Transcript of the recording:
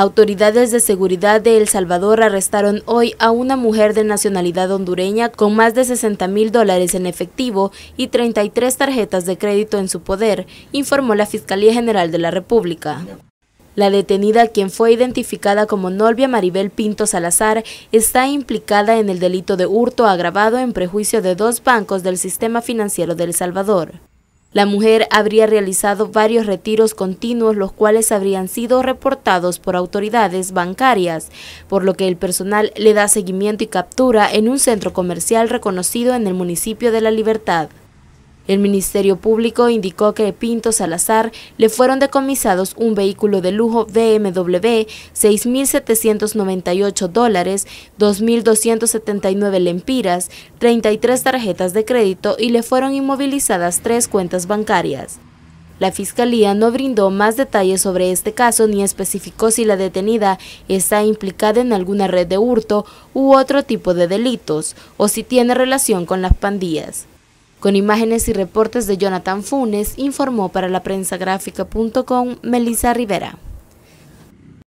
Autoridades de seguridad de El Salvador arrestaron hoy a una mujer de nacionalidad hondureña con más de 60 mil dólares en efectivo y 33 tarjetas de crédito en su poder, informó la Fiscalía General de la República. La detenida, quien fue identificada como Norvia Maribel Pinto Salazar, está implicada en el delito de hurto agravado en prejuicio de dos bancos del sistema financiero de El Salvador. La mujer habría realizado varios retiros continuos, los cuales habrían sido reportados por autoridades bancarias, por lo que el personal le da seguimiento y captura en un centro comercial reconocido en el municipio de La Libertad. El Ministerio Público indicó que Pinto Salazar le fueron decomisados un vehículo de lujo BMW, 6.798 dólares, 2.279 lempiras, 33 tarjetas de crédito y le fueron inmovilizadas tres cuentas bancarias. La fiscalía no brindó más detalles sobre este caso ni especificó si la detenida está implicada en alguna red de hurto u otro tipo de delitos o si tiene relación con las pandillas. Con imágenes y reportes de Jonathan Funes, informó para la prensa gráfica.com Melissa Rivera.